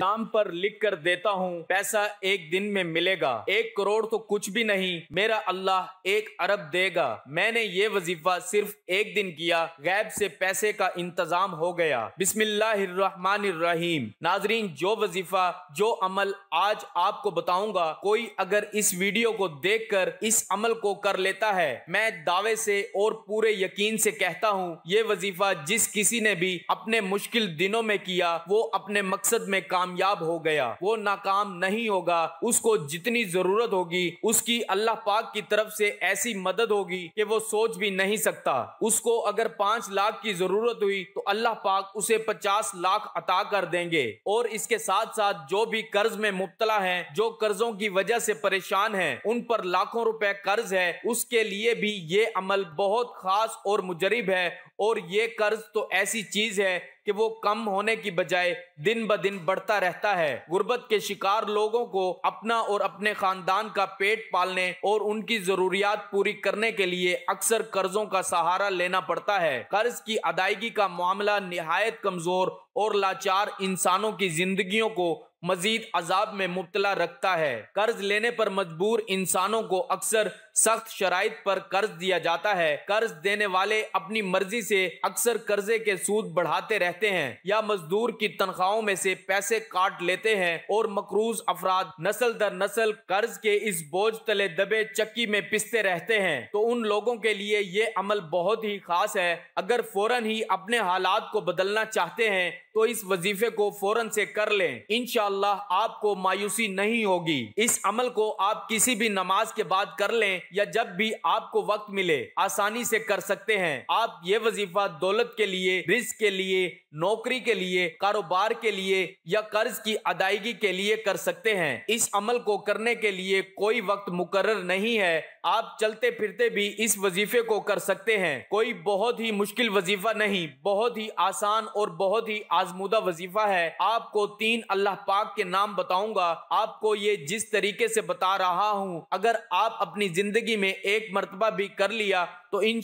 नाम पर लिख कर देता हूँ पैसा एक दिन में मिलेगा एक करोड़ तो कुछ भी नहीं मेरा अल्लाह एक अरब देगा मैंने ये वजीफा सिर्फ एक दिन किया गैब से पैसे का इंतजाम हो गया बिस्मिल्लाहिर्रहमानिर्रहीम नाजरीन जो वजीफा जो अमल आज आपको बताऊंगा कोई अगर इस वीडियो को देख कर इस अमल को कर लेता है मैं दावे से और पूरे यकीन से कहता हूँ ये वजीफा जिस किसी ने भी अपने मुश्किल दिनों में किया वो अपने मकसद में काम कामयाब हो गया वो नाकाम नहीं होगा उसको जितनी जरूरत होगी उसकी अल्लाह पाक की तरफ से ऐसी मदद होगी कि वो सोच भी नहीं सकता उसको अगर पांच लाख की जरूरत हुई तो अल्लाह पाक उसे पचास लाख अता कर देंगे और इसके साथ साथ जो भी कर्ज में मुबतला है जो कर्जों की वजह से परेशान है उन पर लाखों रुपए कर्ज है उसके लिए भी ये अमल बहुत खास और मुजरिब है और ये कर्ज तो ऐसी चीज है कि वो कम होने की बजाय दिन ब दिन बढ़ता रहता है गुर्बत के शिकार लोगों को अपना और अपने खानदान का पेट पालने और उनकी जरूरियात पूरी करने के लिए अक्सर कर्जों का सहारा लेना पड़ता है कर्ज की अदायगी का मामला नहायत कमजोर और लाचार इंसानों की जिंदगियों को मजीद अजाब में मुबतला रखता है कर्ज लेने पर मजबूर इंसानों को अक्सर सख्त शराइ पर कर्ज दिया जाता है कर्ज देने वाले अपनी मर्जी से अक्सर कर्जे के सूद बढ़ाते रहते हैं या मजदूर की तनख्वाहों में से पैसे काट लेते हैं और मकरूज अफराद नस्ल दर नस्ल कर्ज के इस बोझ तले दबे चक्की में पिसते रहते हैं तो उन लोगों के लिए ये अमल बहुत ही खास है अगर फौरन ही अपने हालात को बदलना चाहते हैं तो इस वजीफे को फौरन से कर लें इनशाला आपको मायूसी नहीं होगी इस अमल को आप किसी भी नमाज के बाद कर लें या जब भी आपको वक्त मिले आसानी से कर सकते हैं आप ये वजीफा दौलत के लिए रिस्क के लिए नौकरी के लिए कारोबार के लिए या कर्ज की अदायगी के लिए कर सकते हैं इस अमल को करने के लिए कोई वक्त मुकर नहीं है आप चलते फिरते भी इस वजीफे को कर सकते हैं कोई बहुत ही मुश्किल वजीफा नहीं बहुत ही आसान और बहुत ही आजमूदा वजीफा है आपको तीन अल्लाह पाक के नाम बताऊंगा आपको ये जिस तरीके से बता रहा हूँ अगर आप अपनी जिंदगी जिंदगी में एक मरतबा भी कर लिया तो इन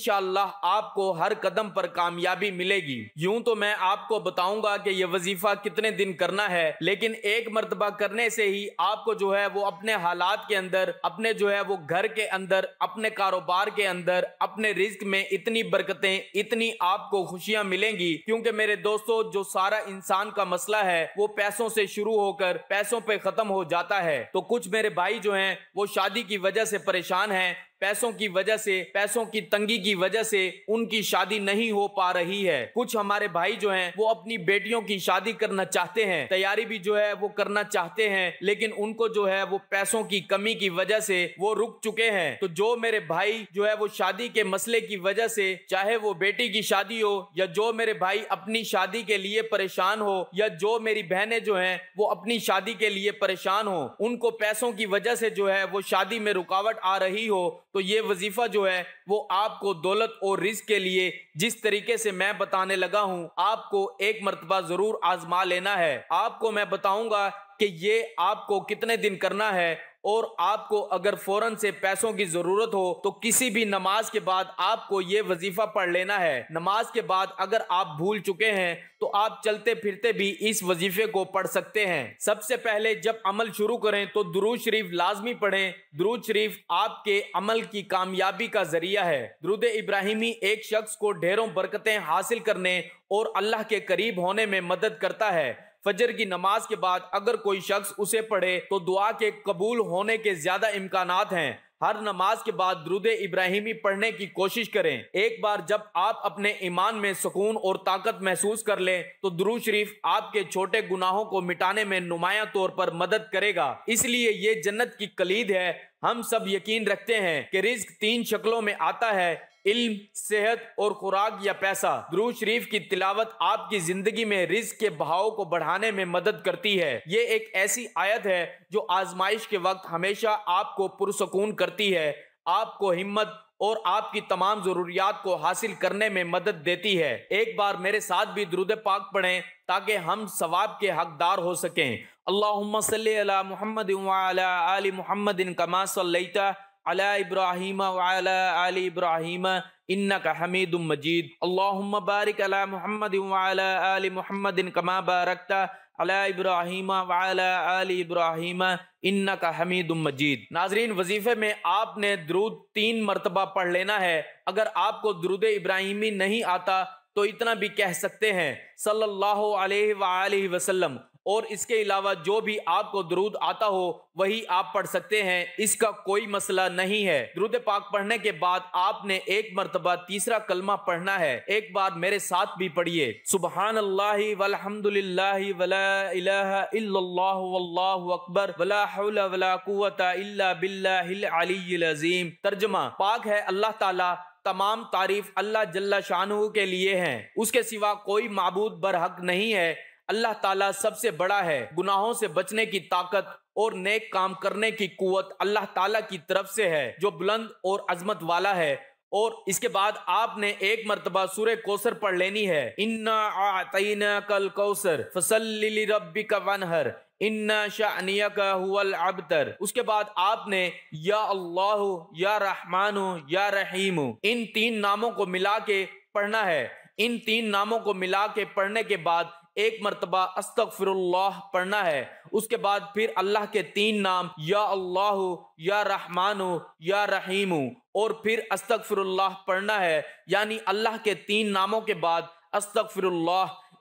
आपको हर कदम पर कामयाबी मिलेगी यूं तो मैं आपको बताऊंगा कि यह वजीफा कितने दिन करना है लेकिन एक मरतबा करने से ही आपको जो है वो अपने हालात के अंदर अपने जो है वो घर के अंदर अपने कारोबार के अंदर अपने रिस्क में इतनी बरकतें इतनी आपको खुशियां मिलेंगी क्योंकि मेरे दोस्तों जो सारा इंसान का मसला है वो पैसों से शुरू होकर पैसों पे खत्म हो जाता है तो कुछ मेरे भाई जो है वो शादी की वजह से परेशान है पैसों की वजह से पैसों की तंगी की वजह से उनकी शादी नहीं हो पा रही है कुछ हमारे भाई जो हैं वो अपनी बेटियों की शादी करना चाहते हैं तैयारी भी जो है वो करना चाहते हैं लेकिन उनको जो है वो पैसों की कमी की वजह से वो रुक चुके हैं तो जो मेरे भाई जो है वो शादी के मसले की वजह से चाहे वो बेटी की शादी हो या जो मेरे भाई अपनी शादी के लिए परेशान हो या जो मेरी बहनें जो हैं वो अपनी शादी के लिए परेशान हो उनको पैसों की वजह से जो है वो शादी में रुकावट आ रही हो तो ये वजीफा जो है वो आपको दौलत और रिस्क के लिए जिस तरीके से मैं बताने लगा हूँ आपको एक मरतबा जरूर आजमा लेना है आपको मैं बताऊंगा कि ये आपको कितने दिन करना है और आपको अगर फौरन से पैसों की जरूरत हो तो किसी भी नमाज के बाद आपको ये वजीफा पढ़ लेना है नमाज के बाद अगर आप भूल चुके हैं तो आप चलते फिरते भी इस वजीफे को पढ़ सकते हैं सबसे पहले जब अमल शुरू करें तो दुरूद शरीफ लाजमी पढ़ें दुरूद शरीफ आपके अमल की कामयाबी का जरिया है द्रुद इब्राहिमी एक शख्स को ढेरों बरकतें हासिल करने और अल्लाह के करीब होने में मदद करता है फजर की नमाज के बाद अगर कोई शख्स उसे पढ़े तो दुआ के कबूल होने के ज्यादा इम्कान हैं हर नमाज के बाद द्रुद इब्राहिमी पढ़ने की कोशिश करें एक बार जब आप अपने ईमान में सुकून और ताकत महसूस कर लें तो द्रू शरीफ आपके छोटे गुनाहों को मिटाने में नुमाया तौर पर मदद करेगा इसलिए ये जन्नत की कलीद है हम सब यकीन रखते हैं कि रिज्क तीन शक्लों में आता है इल्म सेहत और खुराक या पैसा द्रू शरीफ की तिलावत आपकी जिंदगी में रिस्क के बहाव को बढ़ाने में मदद करती है ये एक ऐसी आयत है जो आजमाइश के वक्त हमेशा आपको पुरसकून करती है आपको हिम्मत और आपकी तमाम जरूरियात को हासिल करने में मदद देती है एक बार मेरे साथ भी द्रुद पाक पढ़ें ताकि हम सवाब के हकदार हो सकें अल्लाह मोहम्मद मोहम्मद कमा अला इब्राहिम आल इब्राहिम इन्ना का हमीद मजीद अल्लाम बारिक अला मोहम्मद वाला आल मोहम्मद कमा बारकता अला इब्राहिम वाला आल इब्राहिम इन्ना का हमीद मजीद नाजरीन वजीफे में आपने द्रुद तीन मरतबा पढ़ लेना है अगर आपको द्रुद इब्राहिमी नहीं आता तो इतना भी कह सकते हैं सल्लल्लाहु अलैहि वसल्लम और इसके अलावा जो भी आपको दरूद आता हो वही आप पढ़ सकते हैं इसका कोई मसला नहीं है दरूद पाक पढ़ने के बाद आपने एक मरतबा तीसरा कलमा पढ़ना है एक बार मेरे साथ भी पढ़िए सुबह अकबर वलाजीम तर्जमा पाक है अल्लाह ताला तमाम तारीफ अल्लाह जल्ला शाहू के लिए है उसके सिवा कोई मबूद बरहक नहीं है अल्लाह ताला सबसे बड़ा है गुनाहों से बचने की ताकत और नेक काम करने की कुवत अल्लाह ताला की तरफ से है जो बुलंद और अजमत वाला है और इसके बाद आपने एक मरतबा सूर्य कोसर पढ़ लेनी है इन्ना कल कौसर फसल रब्बी का वनहर इन्ना शाहनिया उसके बाद आपने या अल्लाह या रहमान या रहीम इन तीन नामों को मिला के पढ़ना है इन तीन नामों को मिला के पढ़ने के बाद एक मरतबा अस्तफिरल्लाह पढ़ना है उसके बाद फिर अल्लाह के तीन नाम या अल्लाह या रहमान या रहीम और फिर फिर पढ़ना है यानी अल्लाह के तीन नामों के बाद फिर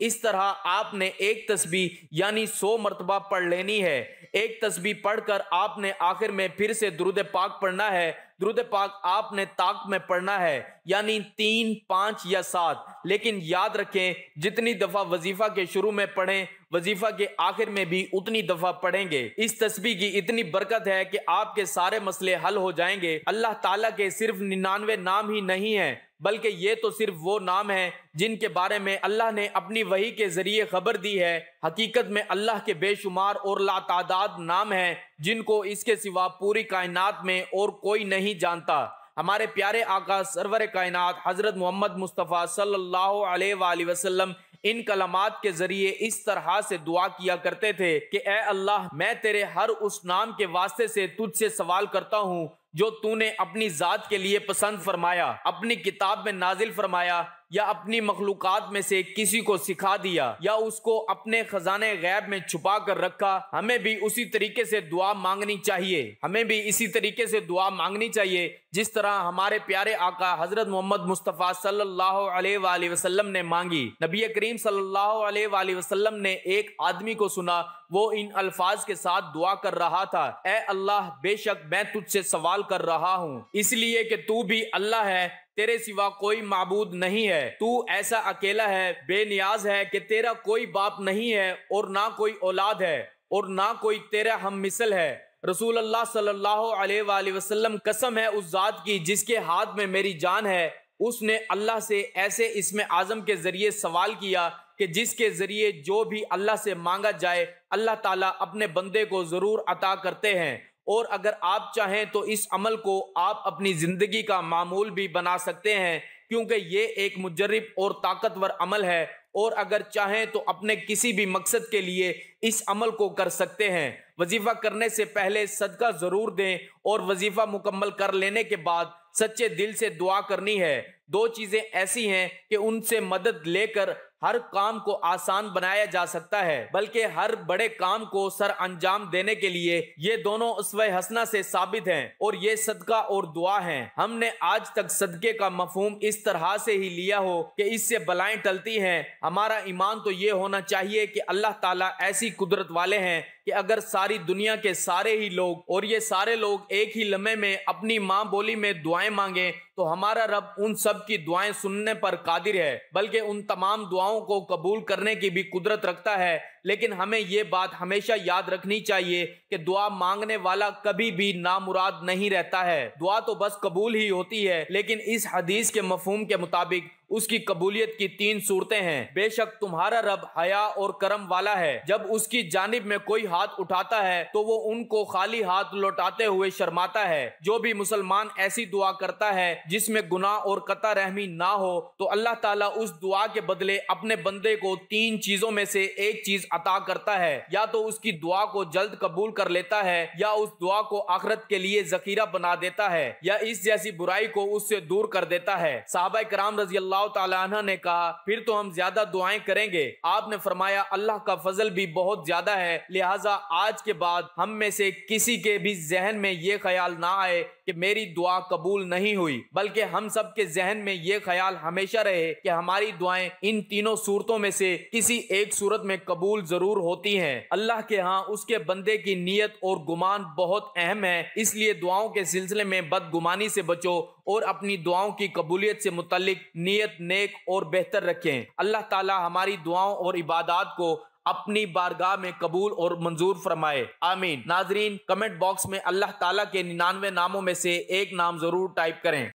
इस तरह आपने एक तस्बी यानी सौ मरतबा पढ़ लेनी है एक तस्बी पढ़कर आपने आखिर में फिर से द्रुद पाक पढ़ना है द्रुद पाक आपने ताक में पढ़ना है यानी तीन पाँच या सात लेकिन याद रखें जितनी दफ़ा वजीफ़ा के शुरू में पढ़ें वजीफ़ा के आखिर में भी उतनी दफ़ा पढ़ेंगे इस तस्बी की इतनी बरकत है कि आपके सारे मसले हल हो जाएंगे अल्लाह ताला के सिर्फ निन्यानवे नाम ही नहीं है बल्कि ये तो सिर्फ वो नाम है जिनके बारे में अल्लाह ने अपनी वही के ज़रिए खबर दी है हकीकत में अल्लाह के बेशुमार और लातादाद नाम है जिनको इसके सिवा पूरी कायनात में और कोई नहीं जानता हमारे प्यारे आका सरवर कायनात हज़रत मोहम्मद मुस्तफ़ा सल्लल्लाहु अलैहि वसल्लम इन कलमात के जरिए इस तरह से दुआ किया करते थे कि ए अल्लाह मैं तेरे हर उस नाम के वास्ते से तुझसे सवाल करता हूँ जो तूने अपनी ज़ात के लिए पसंद फरमाया अपनी किताब में नाजिल फरमाया या अपनी मखलूक़ात में से किसी को सिखा दिया या उसको अपने खजाने गैब में छुपा कर रखा हमें भी उसी तरीके से दुआ मांगनी चाहिए हमें भी इसी तरीके से दुआ मांगनी चाहिए जिस तरह हमारे प्यारे आका हजरत मोहम्मद मुस्तफ़ा सल्ला अलैहि ने मांगी नबी करीम सल्ला अलैहि ने एक आदमी को सुना वो इन अल्फाज के साथ दुआ कर रहा था ए अल्लाह बेशक मैं तुझसे सवाल सवाल कर रहा हूँ इसलिए कि तू भी अल्लाह है तेरे सिवा कोई मबूद नहीं है तू ऐसा अकेला है बेनियाज है कि तेरा कोई बाप नहीं है और ना कोई औलाद है और ना कोई तेरा हम मिसल है रसूल अल्लाह सल्लल्लाहु अलैहि वसल्लम कसम है उस जात की जिसके हाथ में मेरी जान है उसने अल्लाह से ऐसे इसमें आज़म के ज़रिए सवाल किया कि जिसके ज़रिए जो भी अल्लाह से मांगा जाए अल्लाह ताला अपने बंदे को ज़रूर अता करते हैं और अगर आप चाहें तो इस अमल को आप अपनी ज़िंदगी का मामूल भी बना सकते हैं क्योंकि ये एक मुजरब और ताकतवर अमल है और अगर चाहें तो अपने किसी भी मकसद के लिए इस अमल को कर सकते हैं वजीफ़ा करने से पहले सदका ज़रूर दें और वजीफ़ा मुकम्मल कर लेने के बाद सच्चे दिल से दुआ करनी है दो चीज़ें ऐसी हैं कि उनसे मदद लेकर हर काम को आसान बनाया जा सकता है बल्कि हर बड़े काम को सर अंजाम देने के लिए ये दोनों उस हसना से साबित हैं और ये सदका और दुआ है हमने आज तक सदके का मफहम इस तरह से ही लिया हो कि इससे बलाएं टलती हैं हमारा ईमान तो ये होना चाहिए कि अल्लाह ताला ऐसी कुदरत वाले हैं कि अगर सारी दुनिया के सारे ही लोग और ये सारे लोग एक ही लम्हे में अपनी माँ बोली में दुआएं मांगे तो हमारा रब उन सब की दुआएं सुनने पर कादिर है बल्कि उन तमाम दुआओं को कबूल करने की भी कुदरत रखता है लेकिन हमें ये बात हमेशा याद रखनी चाहिए कि दुआ मांगने वाला कभी भी नामुराद नहीं रहता है दुआ तो बस कबूल ही होती है लेकिन इस हदीस के मफहम के मुताबिक उसकी कबूलियत की तीन सूरतें हैं बेशक तुम्हारा रब हया और करम वाला है जब उसकी जानब में कोई हाथ उठाता है तो वो उनको खाली हाथ लौटाते हुए शर्माता है जो भी मुसलमान ऐसी दुआ करता है जिसमें गुनाह और कतर रहमी ना हो तो अल्लाह ताला उस दुआ के बदले अपने बंदे को तीन चीजों में से एक चीज अता करता है या तो उसकी दुआ को जल्द कबूल कर लेता है या उस दुआ को आखरत के लिए जखीरा बना देता है या इस जैसी बुराई को उससे दूर कर देता है साहबा कराम रजी अल्लाह तला ने कहा फिर तो हम ज्यादा दुआएं करेंगे आपने फरमाया अल्लाह का फजल भी बहुत ज्यादा है लिहाजा आज के बाद हम में से किसी के भी जहन में ये ख्याल ना आए कि मेरी दुआ कबूल नहीं हुई बल्कि हम सब के जहन में ये ख्याल हमेशा रहे कि हमारी दुआएं इन तीनों सूरतों में से किसी एक सूरत में कबूल जरूर होती हैं अल्लाह के यहाँ उसके बंदे की नीयत और गुमान बहुत अहम है इसलिए दुआओं के सिलसिले में बदगुमानी से बचो और अपनी दुआओं की कबूलियत से मुतल नीयत नेक और बेहतर रखें अल्लाह ताला हमारी दुआओं और इबादात को अपनी बारगाह में कबूल और मंजूर फरमाए आमीन नाजरीन कमेंट बॉक्स में अल्लाह ताला के निन्यानवे नामों में से एक नाम जरूर टाइप करें